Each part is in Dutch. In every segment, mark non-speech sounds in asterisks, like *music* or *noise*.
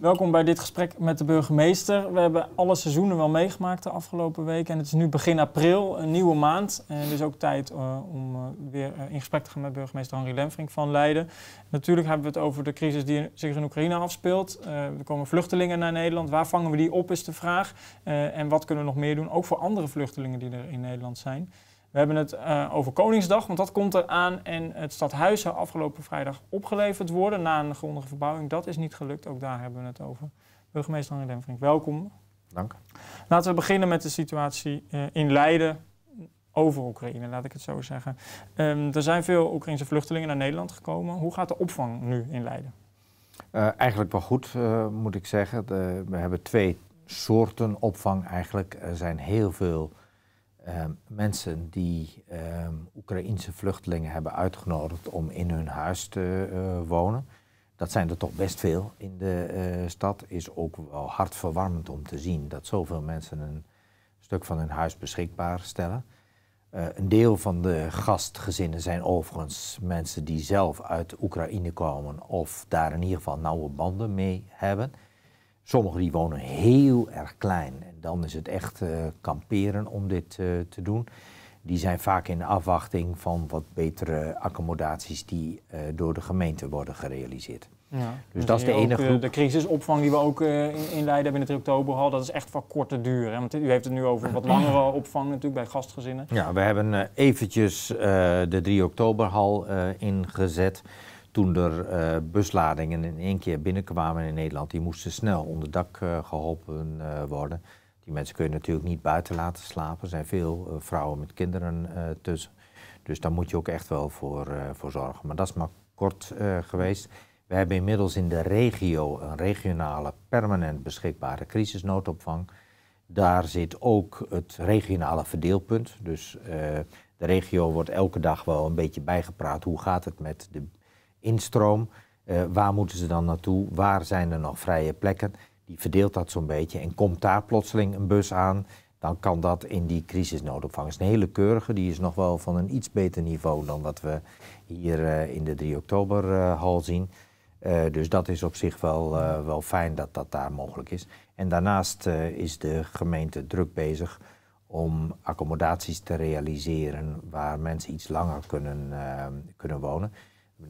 Welkom bij dit gesprek met de burgemeester. We hebben alle seizoenen wel meegemaakt de afgelopen weken. En het is nu begin april, een nieuwe maand. En het is ook tijd eh, om eh, weer eh, in gesprek te gaan met burgemeester Henri Lemfrink van Leiden. Natuurlijk hebben we het over de crisis die zich in Oekraïne afspeelt. er komen vluchtelingen naar Nederland. Waar vangen we die op is de vraag. en wat kunnen we nog meer doen, ook voor andere vluchtelingen die er in Nederland zijn. We hebben het eh, over Koningsdag, want dat komt eraan. En het stadhuis zou afgelopen vrijdag opgeleverd worden na een grondige verbouwing. Dat is niet gelukt, ook daar hebben we het over. Burgemeester van Lemfrink, welkom. Dank. Laten we beginnen met de situatie eh, in Leiden over Oekraïne, laat ik het zo zeggen. Ehm, er zijn veel Oekraïnse vluchtelingen naar Nederland gekomen. Hoe gaat de opvang nu in Leiden? Eh, eigenlijk wel goed, moet ik zeggen. we hebben twee soorten opvang eigenlijk. Er zijn heel veel Ehm, mensen die um, Oekraïense vluchtelingen hebben uitgenodigd om in hun huis te eh, wonen. Dat zijn er toch best veel in de uh, stad. Is ook wel hartverwarmend om te zien dat zoveel mensen een stuk van hun huis beschikbaar stellen. Eh, een deel van de gastgezinnen zijn overigens mensen die zelf uit Oekraïne komen of daar in ieder geval nauwe banden mee hebben. Sommigen die wonen heel erg klein. En dan is het echt eh, kamperen om dit eh, te doen. Die zijn vaak in afwachting van wat betere accommodaties die eh, door de gemeente worden gerealiseerd. Ja. Dus, dus dat is de enige groep. De crisisopvang die we ook in, in, Leiden hebben in het oktober al, dat is echt van korte duur. Hè? Want u heeft het nu over wat langere *clears throat* opvang natuurlijk bij gastgezinnen. Ja, we hebben eventjes de 3 oktoberhal ingezet toen er eh, busladingen in één keer binnenkwamen in Nederland, die moesten snel onder dak eh, geholpen eh, worden. Die mensen kun je natuurlijk niet buiten laten slapen. Er zijn veel vrouwen met kinderen tussen. Dus daar moet je ook echt wel voor, voor zorgen. Maar dat is maar kort geweest. We hebben inmiddels in de regio een regionale permanent beschikbare crisisnoodopvang. Daar zit ook het regionale verdeelpunt. Dus de regio wordt elke dag wel een beetje bijgepraat. Hoe gaat het met de instroom. Eh, waar moeten ze dan naartoe? Waar zijn er nog vrije plekken? Die verdeelt dat zo'n beetje. En komt daar plotseling een bus aan, dan kan dat in die crisisnoodopvang. Het is een hele keurige, die is nog wel van een iets beter niveau dan wat we hier eh, in de 3 oktober eh, hal zien. dus dat is op zich wel, wel fijn dat dat daar mogelijk is. En daarnaast is de gemeente druk bezig om accommodaties te realiseren waar mensen iets langer kunnen, kunnen wonen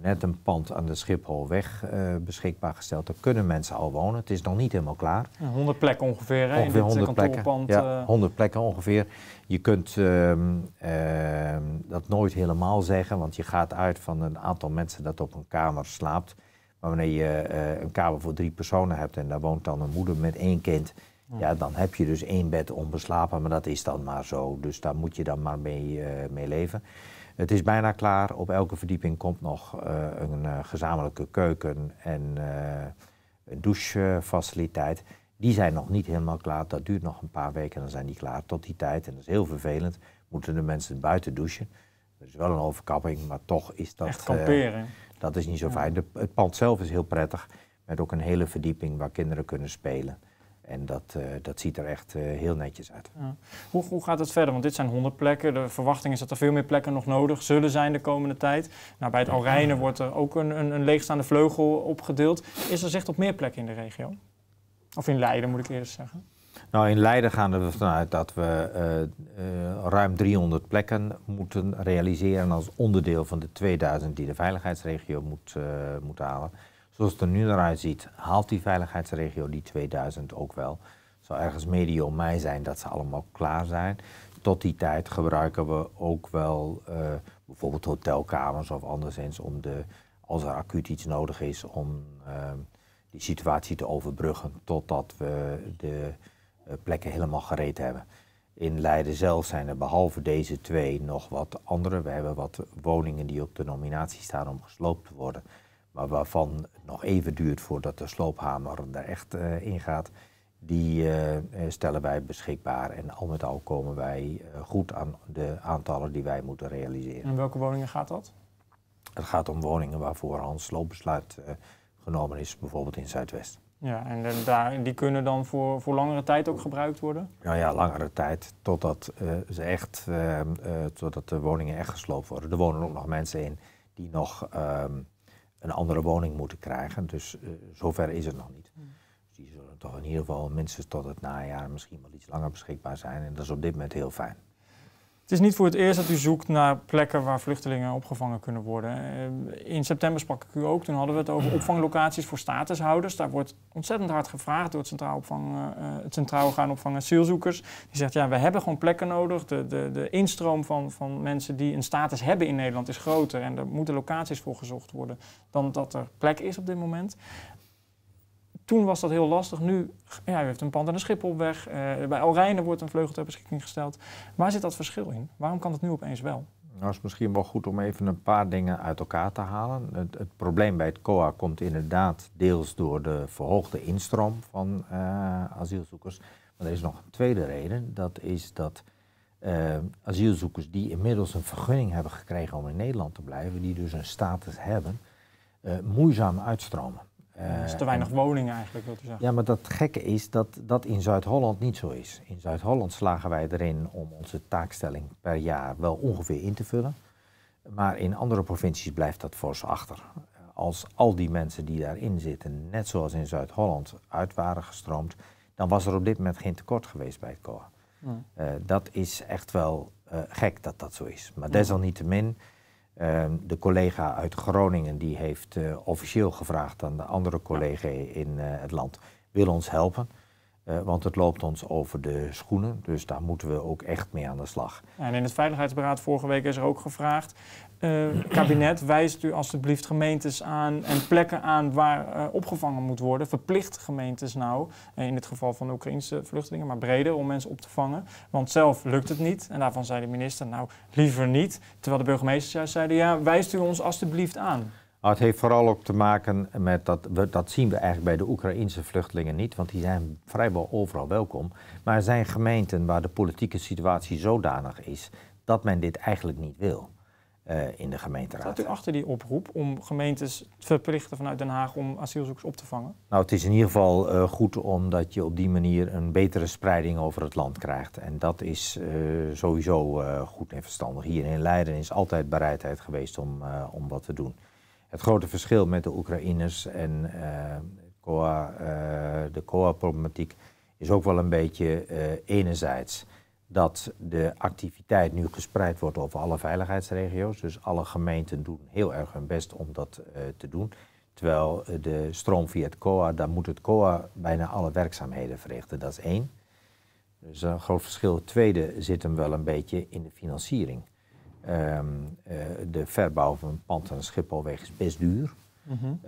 net een pand aan de Schipholweg uh, eh, beschikbaar gesteld. Daar kunnen mensen al wonen. Het is nog niet helemaal klaar. 100 plekken ongeveer, hè? Ongeveer 100 eh, plekken. Ja, 100 eh. plekken ongeveer. Je kunt ehm, ehm, dat nooit helemaal zeggen, want je gaat uit van een aantal mensen dat op een kamer slaapt. Maar wanneer je een kamer voor drie personen hebt en daar woont dan een moeder met één kind, ja, dan heb je dus één bed onbeslapen, maar dat is dan maar zo. Dus daar moet je dan maar mee, mee leven. Het is bijna klaar. Op elke verdieping komt nog eh, een eh, gezamenlijke keuken en eh, een douchefaciliteit. Die zijn nog niet helemaal klaar. Dat duurt nog een paar weken en dan zijn die klaar tot die tijd. En dat is heel vervelend. Moeten de mensen buiten douchen. Dat is wel een overkapping, maar toch is dat... Echt kamperen. dat is niet zo fijn. het pand zelf is heel prettig. Met ook een hele verdieping waar kinderen kunnen spelen. En dat, eh, dat ziet er echt eh, heel netjes uit. Ja. Hoe, hoe gaat het verder? Want dit zijn 100 plekken. De verwachting is dat er veel meer plekken nog nodig zullen zijn de komende tijd. Nou, bij het Alrijnen wordt er ook een, een, een, leegstaande vleugel opgedeeld. Is er zicht op meer plekken in de regio? Of in Leiden moet ik eerst zeggen. Nou, in Leiden gaan we vanuit dat we eh, ruim 300 plekken moeten realiseren als onderdeel van de 2000 die de veiligheidsregio moet, moet halen. Zoals het er nu naar uitziet, haalt die veiligheidsregio die 2000 ook wel. Het zal ergens medio mei zijn dat ze allemaal klaar zijn. Tot die tijd gebruiken we ook wel eh, bijvoorbeeld hotelkamers of anderszins om de, als er acuut iets nodig is, om ehm, die situatie te overbruggen totdat we de eh, plekken helemaal gereed hebben. In Leiden zelf zijn er behalve deze twee nog wat andere. We hebben wat woningen die op de nominatie staan om gesloopt te worden maar waarvan het nog even duurt voordat de sloophamer er echt uh, in gaat, die eh, eh, stellen wij beschikbaar. En al met al komen wij goed aan de aantallen die wij moeten realiseren. En welke woningen gaat dat? Het gaat om woningen waarvoor een sloopbesluit genomen is, bijvoorbeeld in Zuidwest. Ja, en daar, die kunnen dan voor, voor langere tijd ook gebruikt worden? Nou ja, langere tijd, totdat, uh, ze echt, uh, totdat de woningen echt gesloopt worden. Er wonen ook nog mensen in die nog ehm, een andere woning moeten krijgen. Dus eh, zover is het nog niet. Hmm. Dus die zullen toch in ieder geval minstens tot het najaar misschien wel iets langer beschikbaar zijn. En dat is op dit moment heel fijn. Het is niet voor het eerst dat u zoekt naar plekken waar vluchtelingen opgevangen kunnen worden. Eh, in september sprak ik u ook, toen hadden we het over opvanglocaties voor statushouders. Daar wordt ontzettend hard gevraagd door het Centraal, opvang, uh, het centraal Opvang Asielzoekers. Die zegt, ja, we hebben gewoon plekken nodig. De, de, de instroom van, van mensen die een status hebben in Nederland is groter. En er moeten locaties voor gezocht worden dan dat er plek is op dit moment. Toen was dat heel lastig. Nu ja, u heeft een pand en een schip op weg. Eh, bij Alreine wordt een vleugel ter beschikking gesteld. Waar zit dat verschil in? Waarom kan het nu opeens wel? Nou, is misschien wel goed om even een paar dingen uit elkaar te halen. Het, probleem bij het COA komt inderdaad deels door de verhoogde instroom van eh, asielzoekers. Maar er is nog een tweede reden. Dat is dat eh, asielzoekers die inmiddels een vergunning hebben gekregen om in Nederland te blijven, die dus een status hebben, uh, moeizaam uitstromen. Eh, is te weinig woningen eigenlijk, wilt u zeggen. Ja, maar dat gekke is dat dat in Zuid-Holland niet zo is. In Zuid-Holland slagen wij erin om onze taakstelling per jaar wel ongeveer in te vullen. Maar in andere provincies blijft dat fors achter. Als al die mensen die daarin zitten, net zoals in Zuid-Holland, uit waren gestroomd, dan was er op dit moment geen tekort geweest bij het COA. Eh, dat is echt wel eh, gek dat dat zo is. Maar desalniettemin Ehm, de collega uit Groningen die heeft eh, officieel gevraagd aan de andere collega in eh, het land: wil ons helpen. Eh, want het loopt ons over de schoenen, dus daar moeten we ook echt mee aan de slag. En in het Veiligheidsberaad vorige week is er ook gevraagd... Eh, kabinet, wijst u alstublieft gemeentes aan en plekken aan waar eh, opgevangen moet worden. Verplicht gemeentes nou, in het geval van de Oekraïnse vluchtelingen, maar breder om mensen op te vangen. Want zelf lukt het niet. En daarvan zei de minister, nou liever niet. Terwijl de burgemeesters juist zeiden, ja, wijst u ons alstublieft aan. Maar het heeft vooral ook te maken met dat, dat zien we eigenlijk bij de Oekraïnse vluchtelingen niet, want die zijn vrijwel overal welkom. Maar er zijn gemeenten waar de politieke situatie zodanig is dat men dit eigenlijk niet wil eh, in de gemeenteraad. Staat u achter die oproep om gemeentes te verplichten vanuit Den Haag om asielzoekers op te vangen? Nou, het is in ieder geval eh, goed omdat je op die manier een betere spreiding over het land krijgt. En dat is eh, sowieso goed en verstandig. Hier in Leiden is altijd bereidheid geweest om, om wat te doen. Het grote verschil met de Oekraïners en eh, eh, de COA-problematiek is ook wel een beetje eh, enerzijds dat de activiteit nu gespreid wordt over alle veiligheidsregio's. Dus alle gemeenten doen heel erg hun best om dat te doen. Terwijl de stroom via het COA, daar moet het COA bijna alle werkzaamheden verrichten. Dat is één. Dus een groot verschil. Het tweede zit hem wel een beetje in de financiering. Ehm, eh, de verbouw van een pand aan Schipholweg is best duur. Mm -hmm.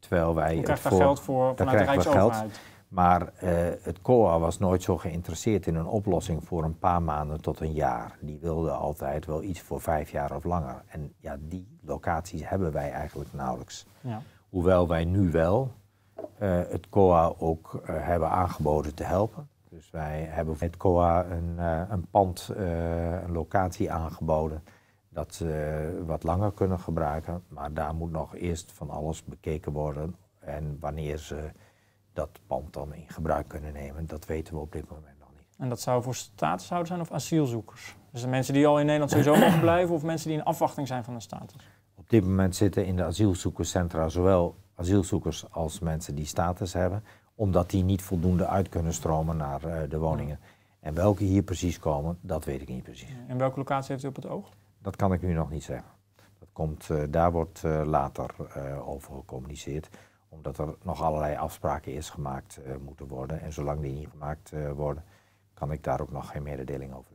terwijl wij. Je krijgt daar voor, geld voor vanuit de Rijksoverheid. Maar eh, het COA was nooit zo geïnteresseerd in een oplossing voor een paar maanden tot een jaar. Die wilde altijd wel iets voor vijf jaar of langer. En ja, die locaties hebben wij eigenlijk nauwelijks. Ja. Hoewel wij nu wel eh, het COA ook hebben aangeboden te helpen. Dus wij hebben met COA een, eh, een pand, eh, een locatie aangeboden dat ze wat langer kunnen gebruiken. Maar daar moet nog eerst van alles bekeken worden. En wanneer ze dat pand dan in gebruik kunnen nemen, dat weten we op dit moment nog niet. En dat zou voor statushouders zijn of asielzoekers? Dus de mensen die al in Nederland sowieso mogen *clears throat* blijven of mensen die in afwachting zijn van een status? Op dit moment zitten in de asielzoekerscentra zowel asielzoekers als mensen die status hebben omdat die niet voldoende uit kunnen stromen naar eh, de woningen. En welke hier precies komen, dat weet ik niet precies. En welke locatie heeft u op het oog? Dat kan ik nu nog niet zeggen. Dat komt, eh, daar wordt eh, later over gecommuniceerd, omdat er nog allerlei afspraken is gemaakt moeten worden. En zolang die niet gemaakt worden, kan ik daar ook nog geen mededeling over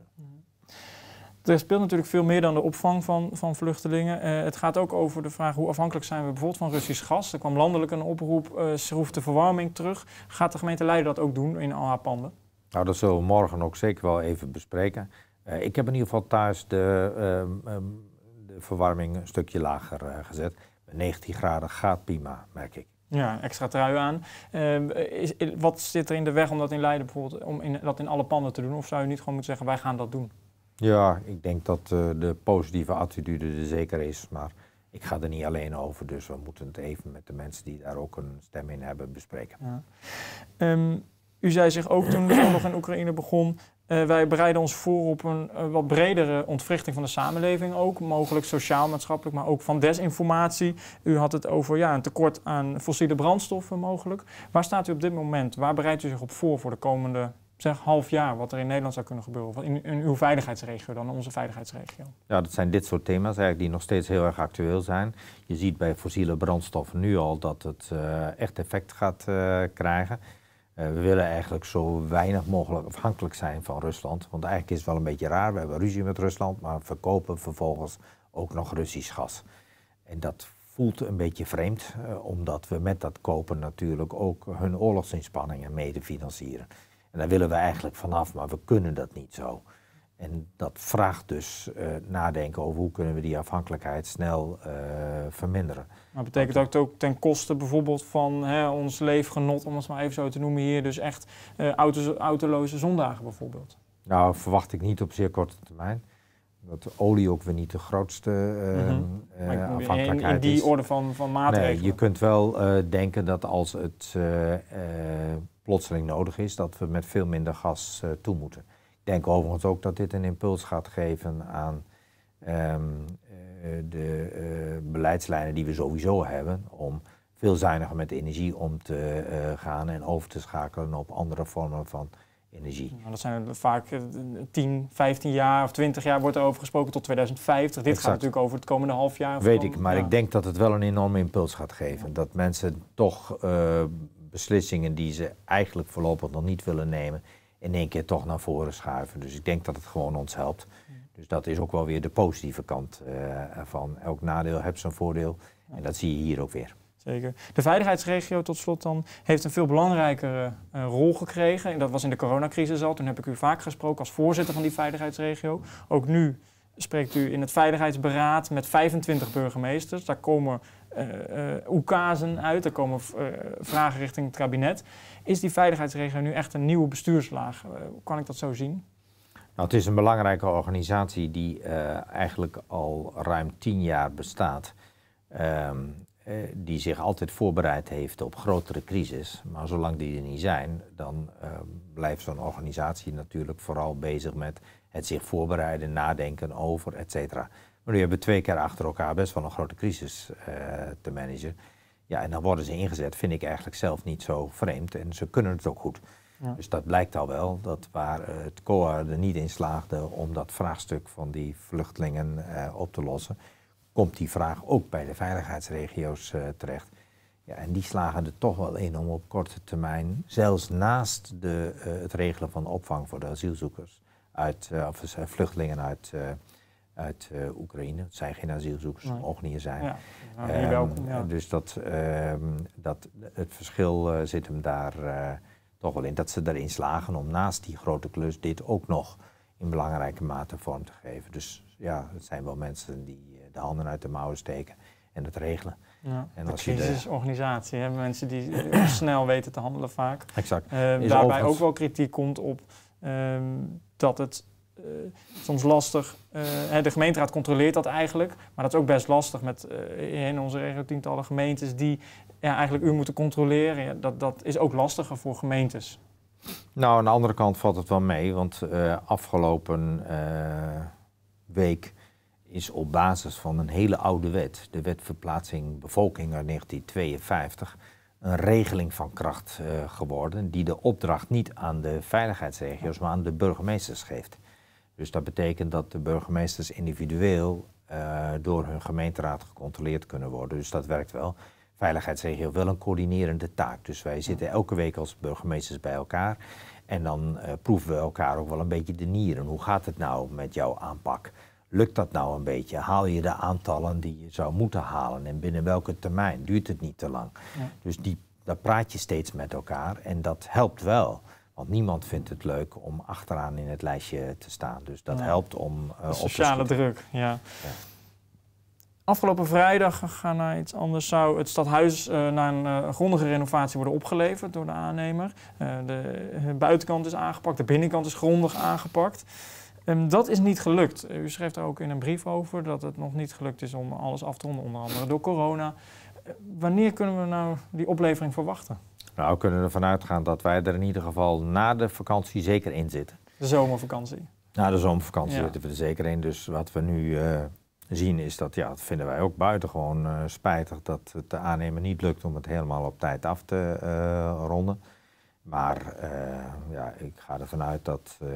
er speelt natuurlijk veel meer dan de opvang van, van vluchtelingen. Eh, het gaat ook over de vraag hoe afhankelijk zijn we bijvoorbeeld van Russisch gas. Er kwam landelijk een oproep, eh, ze schroef de verwarming terug. Gaat de gemeente Leiden dat ook doen in al haar panden? Nou, dat zullen we morgen ook zeker wel even bespreken. Eh, ik heb in ieder geval thuis de, ehm, ehm, de verwarming een stukje lager gezet. 19 graden gaat prima, merk ik. Ja, extra trui aan. Ehm, is, wat zit er in de weg om dat in Leiden bijvoorbeeld, om in, dat in alle panden te doen? Of zou je niet gewoon moeten zeggen, wij gaan dat doen? Ja, ik denk dat eh, de positieve attitude er zeker is, maar ik ga er niet alleen over. Dus we moeten het even met de mensen die daar ook een stem in hebben bespreken. Ja. Ehm, u zei zich ook toen de oorlog in Oekraïne begon, eh, wij bereiden ons voor op een eh, wat bredere ontwrichting van de samenleving ook. Mogelijk sociaal, maatschappelijk, maar ook van desinformatie. U had het over ja, een tekort aan fossiele brandstoffen mogelijk. Waar staat u op dit moment? Waar bereidt u zich op voor voor de komende zeg, half jaar wat er in Nederland zou kunnen gebeuren? in, uw veiligheidsregio dan, onze veiligheidsregio? Ja, dat zijn dit soort thema's eigenlijk die nog steeds heel erg actueel zijn. Je ziet bij fossiele brandstoffen nu al dat het eh, echt effect gaat eh, krijgen. Eh, we willen eigenlijk zo weinig mogelijk afhankelijk zijn van Rusland. Want eigenlijk is het wel een beetje raar. We hebben ruzie met Rusland, maar verkopen vervolgens ook nog Russisch gas. En dat voelt een beetje vreemd, omdat we met dat kopen natuurlijk ook hun oorlogsinspanningen mede financieren. En daar willen we eigenlijk vanaf, maar we kunnen dat niet zo. En dat vraagt dus eh, nadenken over hoe kunnen we die afhankelijkheid snel uh, verminderen. Maar betekent dat ook ten koste bijvoorbeeld van hè, ons leefgenot, om het maar even zo te noemen hier, dus echt uh, autoloze zondagen bijvoorbeeld? Nou, verwacht ik niet op zeer korte termijn. Dat olie ook weer niet de grootste ehm, mhm. afhankelijkheid is. In, die orde van, van maatregelen? Nee, je kunt wel denken dat als het plotseling nodig is, dat we met veel minder gas eh, toe moeten. Ik denk overigens ook dat dit een impuls gaat geven aan ehm, eh, de eh, beleidslijnen die we sowieso hebben om veel zuiniger met energie om te gaan en over te schakelen op andere vormen van energie. Nou, dat zijn vaak 10, 15 jaar of 20 jaar wordt er over gesproken tot 2050. Dit gaat natuurlijk over het komende half jaar. Weet ik, maar ik denk dat het wel een enorme impuls gaat geven. Dat mensen toch beslissingen die ze eigenlijk voorlopig nog niet willen nemen, in één keer toch naar voren schuiven. Dus ik denk dat het gewoon ons helpt. Dus dat is ook wel weer de positieve kant eh, van Elk nadeel heeft zijn voordeel. En dat zie je hier ook weer. Zeker. De veiligheidsregio tot slot dan heeft een veel belangrijkere eh, rol gekregen. En dat was in de coronacrisis al. Toen heb ik u vaak gesproken als voorzitter van die veiligheidsregio. Ook nu spreekt u in het Veiligheidsberaad met 25 burgemeesters. Daar komen eh, eh, oekazen uit, daar komen eh, vragen richting het kabinet. Is die veiligheidsregio nu echt een nieuwe bestuurslaag? Hoe kan ik dat zo zien? Nou, het is een belangrijke organisatie die eigenlijk al ruim tien jaar bestaat. Um, die zich altijd voorbereid heeft op grotere crisis. Maar zolang die er niet zijn, dan blijft zo'n organisatie natuurlijk vooral bezig met het zich voorbereiden, nadenken over, et cetera. Maar nu hebben we twee keer achter elkaar best wel een grote crisis eh, te managen. Ja, en dan worden ze ingezet, vind ik eigenlijk zelf niet zo vreemd. En ze kunnen het ook goed. Dus dat blijkt al wel, dat waar eh, het COA er niet in slaagde om dat vraagstuk van die vluchtelingen eh, op te lossen, komt die vraag ook bij de veiligheidsregio's terecht. Ja, en die slagen er toch wel in om op korte termijn, zelfs naast de, het regelen van opvang voor de asielzoekers, uit, eh, of vluchtelingen uit, eh, uit eh, Oekraïne. Het zijn geen asielzoekers, nee. het mogen hier zijn. Nou, ehm, ja, Dus dat, ehm, dat, het verschil zit hem daar toch wel in. Dat ze erin slagen om naast die grote klus dit ook nog in belangrijke mate vorm te geven. Dus ja, het zijn wel mensen die de handen uit de mouwen steken en het regelen. Ja, en als crisisorganisatie, mensen die snel weten te handelen vaak. Exact. Uh, daarbij ook wel kritiek komt op ehm, dat het eh, soms lastig. Uh, de gemeenteraad controleert dat eigenlijk, maar dat is ook best lastig met eh, in onze regio tientallen gemeentes die ja, eigenlijk u moeten controleren. dat, dat is ook lastiger voor gemeentes. Nou, aan de andere kant valt het wel mee, want afgelopen week is op basis van een hele oude wet, de wet verplaatsing bevolking uit 1952, een regeling van kracht eh, geworden die de opdracht niet aan de veiligheidsregio's, maar aan de burgemeesters geeft. Dus dat betekent dat de burgemeesters individueel eh, door hun gemeenteraad gecontroleerd kunnen worden. Dus dat werkt wel. Veiligheidsregio wel een coördinerende taak. Dus wij zitten elke week als burgemeesters bij elkaar. En dan eh, proeven we elkaar ook wel een beetje de nieren. Hoe gaat het nou met jouw aanpak? Lukt dat nou een beetje? Haal je de aantallen die je zou moeten halen? En binnen welke termijn? Duurt het niet te lang? Dus die, daar praat je steeds met elkaar en dat helpt wel. Want niemand vindt het leuk om achteraan in het lijstje te staan. Dus dat helpt om uh, Sociale druk, ja. Afgelopen vrijdag, gaan naar iets anders, zou het stadhuis eh, naar eh, een grondige renovatie worden opgeleverd door de aannemer. de buitenkant is aangepakt, de binnenkant is grondig aangepakt. Ehm, dat is niet gelukt. U schreef er ook in een brief over dat het nog niet gelukt is om alles af te ronden, onder andere door corona. Eh, wanneer kunnen we nou die oplevering verwachten? Nou, we kunnen ervan uitgaan dat wij er in ieder geval na de vakantie zeker in zitten. De zomervakantie? Na de zomervakantie zitten we er zeker in. Dus wat we nu eh, zien is dat, ja, dat vinden wij ook buitengewoon uh, spijtig, dat het de aannemer niet lukt om het helemaal op tijd af te ronden. Maar eh, ja, ik ga ervan uit dat eh,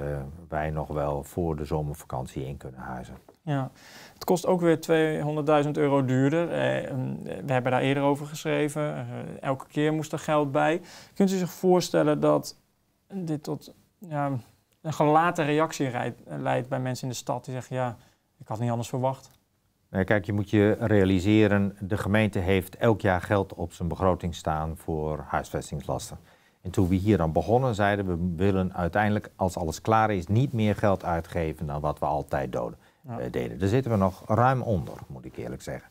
wij nog wel voor de zomervakantie in kunnen huizen. Ja, het kost ook weer 200.000 euro duurder. Eh, we hebben daar eerder over geschreven. elke keer moest er geld bij. Kunt u zich voorstellen dat dit tot ja, een gelaten reactie leidt bij mensen in de stad die zeggen: ja, ik had niet anders verwacht? Kijk, je moet je realiseren, de gemeente heeft elk jaar geld op zijn begroting staan voor huisvestingslasten. En toen we hier aan begonnen, zeiden we willen uiteindelijk, als alles klaar is, niet meer geld uitgeven dan wat we altijd doden, eh, deden. Daar zitten we nog ruim onder, moet ik eerlijk zeggen.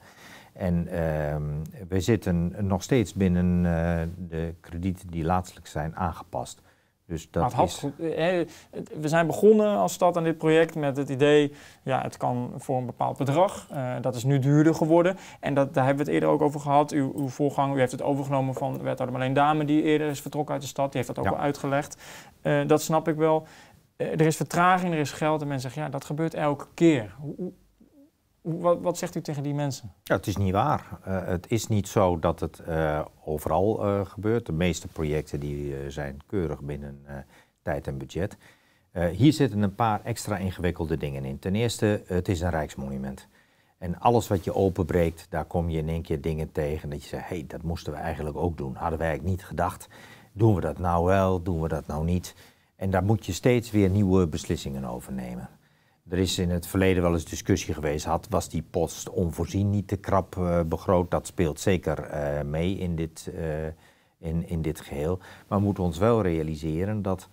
En ehm, we zitten nog steeds binnen eh, de kredieten die laatstelijk zijn aangepast. Dus dat had is... we zijn begonnen als stad aan dit project met het idee, ja, het kan voor een bepaald bedrag. Eh, dat is nu duurder geworden. En dat, daar hebben we het eerder ook over gehad. Uw, uw voorgang, u heeft het overgenomen van wethouder Marleen Dame, die eerder is vertrokken uit de stad. Die heeft dat ook al uitgelegd. Eh, dat snap ik wel. Eh, er is vertraging, er is geld. En mensen zeggen, ja, dat gebeurt elke keer. Hoe, wat, wat, zegt u tegen die mensen? Ja, het is niet waar. Eh, het is niet zo dat het eh, overal eh, gebeurt. De meeste projecten die, zijn keurig binnen tijd en budget. hier zitten een paar extra ingewikkelde dingen in. Ten eerste, het is een rijksmonument. En alles wat je openbreekt, daar kom je in één keer dingen tegen. Dat je zegt, hé, hey, dat moesten we eigenlijk ook doen. Hadden wij eigenlijk niet gedacht. Doen we dat nou wel? Doen we dat nou niet? En daar moet je steeds weer nieuwe beslissingen over nemen. Er is in het verleden wel eens discussie geweest. Had, was die post onvoorzien niet te krap eh, begroot? Dat speelt zeker eh, mee in dit, eh, in, in dit geheel. Maar we moeten ons wel realiseren dat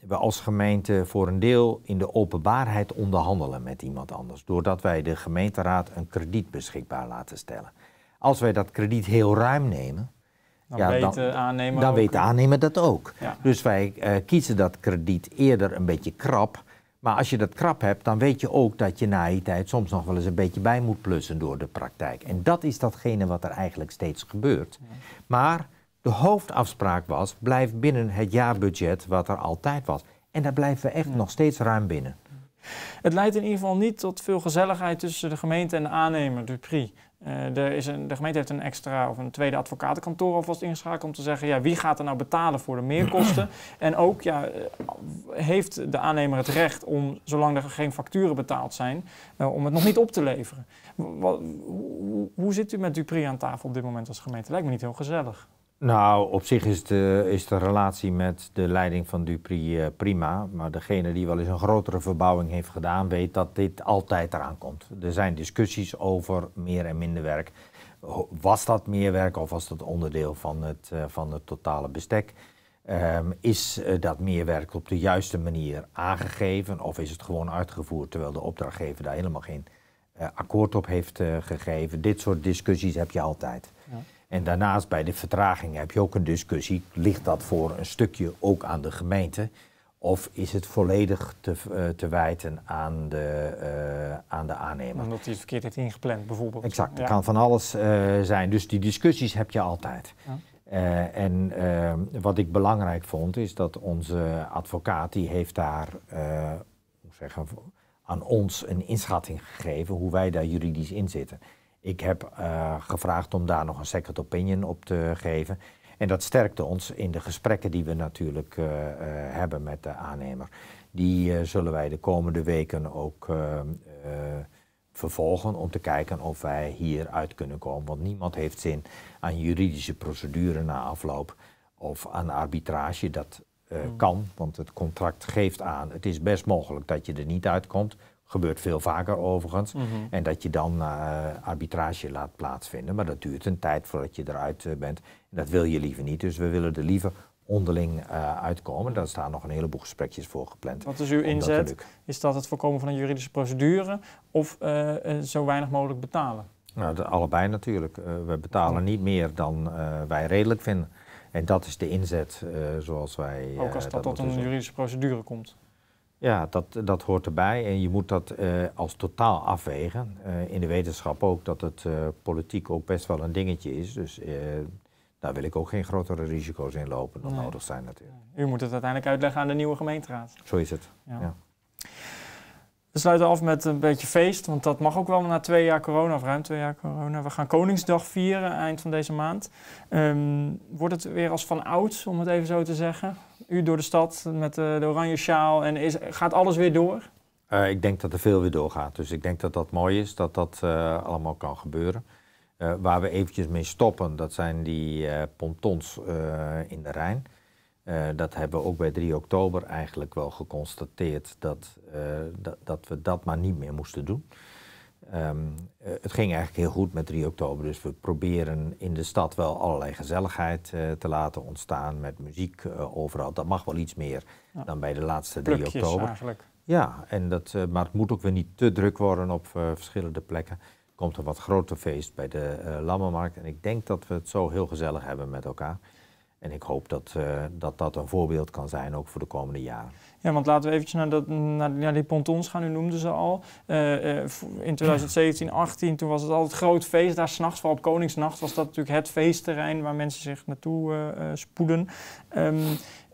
we als gemeente voor een deel in de openbaarheid onderhandelen met iemand anders. Doordat wij de gemeenteraad een krediet beschikbaar laten stellen. Als wij dat krediet heel ruim nemen, dan, weten weet, de aannemer dan dat ook. Dus wij kiezen dat krediet eerder een beetje krap maar als je dat krap hebt, dan weet je ook dat je na die tijd soms nog wel eens een beetje bij moet plussen door de praktijk. En dat is datgene wat er eigenlijk steeds gebeurt. Maar de hoofdafspraak was, blijf binnen het jaarbudget wat er altijd was. En daar blijven we echt nog steeds ruim binnen. Het leidt in ieder geval niet tot veel gezelligheid tussen de gemeente en de aannemer, Dupri. Eh, er is een, de gemeente heeft een extra of een tweede advocatenkantoor alvast ingeschakeld om te zeggen, ja, wie gaat er nou betalen voor de meerkosten? *clears throat* en ook, ja, eh, heeft de aannemer het recht om, zolang er geen facturen betaald zijn, eh, om het nog niet op te leveren? hoe, hoe, zit u met Dupri aan tafel op dit moment als gemeente? Lijkt me niet heel gezellig. Nou, op zich is de, is de relatie met de leiding van Dupri eh, prima. Maar degene die wel eens een grotere verbouwing heeft gedaan, weet dat dit altijd eraan komt. Er zijn discussies over meer en minder werk. Was dat meer werk of was dat onderdeel van het, eh, van het totale bestek? Ehm, is uh, dat meerwerk op de juiste manier aangegeven of is het gewoon uitgevoerd terwijl de opdrachtgever daar helemaal geen akkoord op heeft gegeven? Dit soort discussies heb je altijd. Ja. En daarnaast bij de vertraging heb je ook een discussie. Ligt dat voor een stukje ook aan de gemeente? Of is het volledig te, eh, te wijten aan de, uh, aan de aannemer? Omdat hij het verkeerd heeft ingepland, bijvoorbeeld. Exact, dat kan van alles eh, zijn. Dus die discussies heb je altijd. Ja. en wat ik belangrijk vond, is dat onze advocaat, die heeft daar hoe zeggen, aan ons een inschatting gegeven hoe wij daar juridisch in zitten. Ik heb eh, gevraagd om daar nog een second opinion op te geven. En dat sterkte ons in de gesprekken die we natuurlijk eh, eh, hebben met de aannemer. Die zullen wij de komende weken ook vervolgen om te kijken of wij hieruit kunnen komen. Want niemand heeft zin aan juridische procedure na afloop of aan arbitrage. Dat hmm. kan, want het contract geeft aan. Het is best mogelijk dat je er niet uitkomt. Gebeurt veel vaker overigens. Mhm. En dat je dan eh, arbitrage laat plaatsvinden. Maar dat duurt een tijd voordat je eruit eh, bent. Dat wil je liever niet. Dus we willen er liever onderling uh, uitkomen. Daar staan nog een heleboel gesprekjes voor gepland. Wat is uw inzet? Is dat het voorkomen van een juridische procedure of zo weinig mogelijk betalen? Nou, de, allebei natuurlijk. we betalen niet meer dan wij redelijk vinden. En dat is de inzet zoals wij. Ook als dat, tot een juridische procedure komt. Ja, dat, dat hoort erbij en je moet dat eh, als totaal afwegen. Eh, in de wetenschap ook dat het eh, politiek ook best wel een dingetje is. Dus daar wil ik ook geen grotere risico's in lopen dan nodig zijn natuurlijk. U moet het uiteindelijk uitleggen aan de nieuwe gemeenteraad. Zo is het, ja. We sluiten af met een beetje feest, want dat mag ook wel na twee jaar corona, of ruim twee jaar corona. We gaan Koningsdag vieren eind van deze maand. Ehm, wordt het weer als van oud, om het even zo te zeggen? U door de stad met eh, de oranje sjaal en is, gaat alles weer door? Eh, ik denk dat er veel weer doorgaat. Dus ik denk dat dat mooi is, dat dat eh, allemaal kan gebeuren. waar we eventjes mee stoppen, dat zijn die pontons in de Rijn. dat hebben we ook bij 3 oktober eigenlijk wel geconstateerd dat, dat, dat, we dat maar niet meer moesten doen. Ehm, eh, het ging eigenlijk heel goed met 3 oktober, dus we proberen in de stad wel allerlei gezelligheid eh, te laten ontstaan met muziek eh, overal. Dat mag wel iets meer dan bij de laatste 3 oktober. Eigenlijk. Ja, en dat, uh, maar het moet ook weer niet te druk worden op verschillende plekken. Er komt een wat groter feest bij de Lammenmarkt en ik denk dat we het zo heel gezellig hebben met elkaar. En ik hoop dat, dat dat een voorbeeld kan zijn ook voor de komende jaren. Ja, want laten we eventjes naar, dat, naar, naar die pontons gaan, u noemde ze al. Eh, eh, in 2017, 18, toen was het al het groot feest. Daar s'nachts, vooral op Koningsnacht, was dat natuurlijk het feestterrein waar mensen zich naartoe uh, spoeden. Ehm,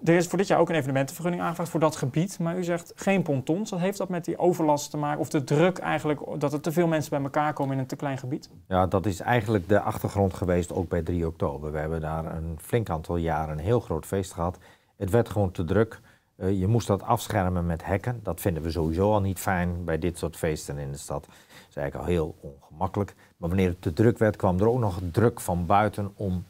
er is voor dit jaar ook een evenementenvergunning aangevraagd voor dat gebied. Maar u zegt geen pontons. Wat heeft dat met die overlast te maken? Of de druk eigenlijk dat er te veel mensen bij elkaar komen in een te klein gebied? Ja, dat is eigenlijk de achtergrond geweest ook bij 3 oktober. We hebben daar een flink aantal jaren een heel groot feest gehad. Het werd gewoon te druk. Eh, je moest dat afschermen met hekken. Dat vinden we sowieso al niet fijn bij dit soort feesten in de stad. Dat is eigenlijk al heel ongemakkelijk. Maar wanneer het te druk werd, kwam er ook nog druk van buiten om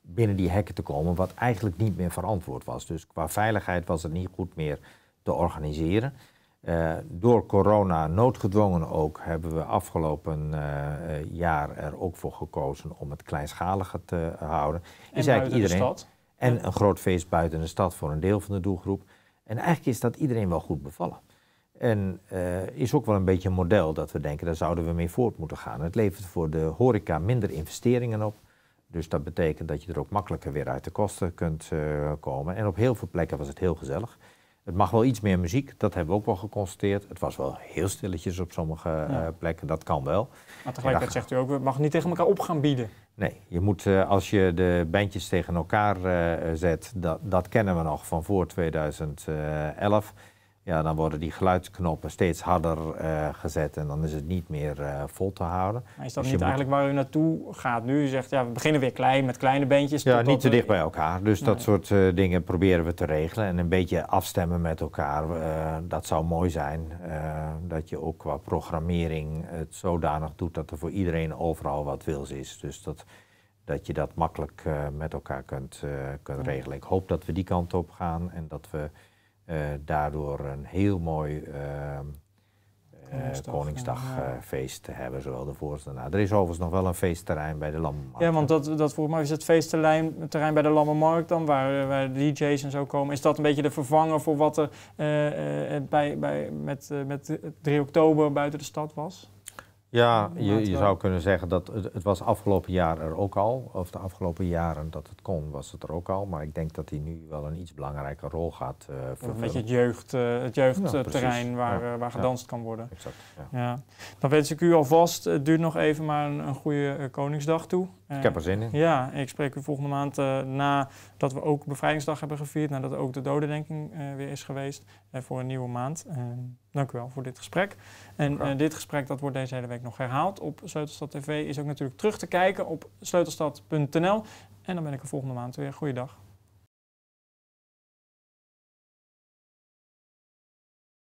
binnen die hekken te komen, wat eigenlijk niet meer verantwoord was. Dus qua veiligheid was het niet goed meer te organiseren. Eh, door corona, noodgedwongen ook, hebben we afgelopen eh, jaar er ook voor gekozen om het kleinschaliger te houden. is eigenlijk iedereen. En een groot feest buiten de stad voor een deel van de doelgroep. En eigenlijk is dat iedereen wel goed bevallen. En eh, is ook wel een beetje een model dat we denken, daar zouden we mee voort moeten gaan. Het levert voor de horeca minder investeringen op. Dus dat betekent dat je er ook makkelijker weer uit de kosten kunt eh, komen. En op heel veel plekken was het heel gezellig. Het mag wel iets meer muziek, dat hebben we ook wel geconstateerd. Het was wel heel stilletjes op sommige eh, plekken, dat kan wel. Maar tegelijkertijd zegt u ook, we mag niet tegen elkaar op gaan bieden. Nee, je moet eh, als je de bandjes tegen elkaar eh, zet, dat, dat kennen we nog van voor 2011 ja, dan worden die geluidsknoppen steeds harder eh, gezet en dan is het niet meer eh, vol te houden. Maar is dat dus niet eigenlijk waar u naartoe gaat nu? U zegt, ja, we beginnen weer klein met kleine bandjes. Ja, niet te dicht bij elkaar. Dus dat soort eh, dingen proberen we te regelen en een beetje afstemmen met elkaar. dat zou mooi zijn, dat je ook qua programmering het zodanig doet dat er voor iedereen overal wat wils is. Dus dat, dat je dat makkelijk met elkaar kunt, kunt regelen. Ik hoop dat we die kant op gaan en dat we eh, daardoor een heel mooi ehm, eh, Koningsdagfeest eh, te hebben, zowel de voorste daarna. Nou, er is overigens nog wel een feestterrein bij de Lammermarkt. Ja, want dat, dat volgens mij is het feestterrein terrein bij de Lammermarkt dan, waar, waar de DJ's en zo komen. Is dat een beetje de vervanger voor wat er bij, bij, met, met 3 oktober buiten de stad was? Ja, je, je zou kunnen zeggen dat het, was afgelopen jaar er ook al. Of de afgelopen jaren dat het kon, was het er ook al. Maar ik denk dat hij nu wel een iets belangrijke rol gaat uh, vervullen. Een beetje het, jeugd, eh, het jeugdterrein waar, eh, waar gedanst kan worden. Exact, ja. Dan wens ik u alvast, het duurt nog even, maar een goede Koningsdag toe. Eh, ik heb er zin in. Ja, ik spreek u volgende maand uh, na dat we ook Bevrijdingsdag hebben gevierd. Nadat ook de dodendenking eh, weer is geweest voor een nieuwe maand. dank u wel voor dit gesprek. En dit gesprek dat wordt deze hele week nog herhaald op Sleutelstad TV. Is ook natuurlijk terug te kijken op sleutelstad.nl. En dan ben ik er volgende maand weer. Goeiedag.